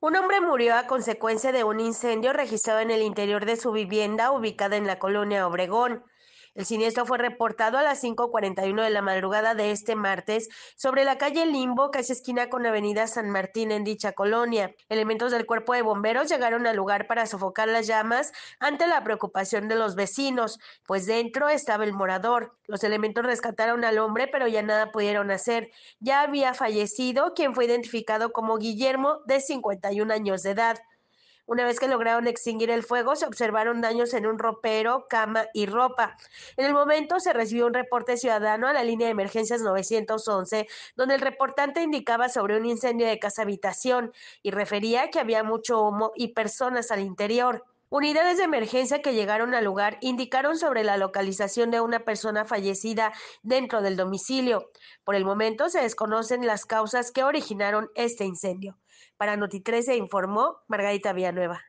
Un hombre murió a consecuencia de un incendio registrado en el interior de su vivienda ubicada en la colonia Obregón. El siniestro fue reportado a las 5.41 de la madrugada de este martes sobre la calle Limbo, casi esquina con Avenida San Martín en dicha colonia. Elementos del cuerpo de bomberos llegaron al lugar para sofocar las llamas ante la preocupación de los vecinos, pues dentro estaba el morador. Los elementos rescataron al hombre, pero ya nada pudieron hacer. Ya había fallecido, quien fue identificado como Guillermo, de 51 años de edad. Una vez que lograron extinguir el fuego, se observaron daños en un ropero, cama y ropa. En el momento se recibió un reporte ciudadano a la línea de emergencias 911, donde el reportante indicaba sobre un incendio de casa habitación y refería que había mucho humo y personas al interior. Unidades de emergencia que llegaron al lugar indicaron sobre la localización de una persona fallecida dentro del domicilio. Por el momento se desconocen las causas que originaron este incendio. Para Noti informó Margarita Villanueva.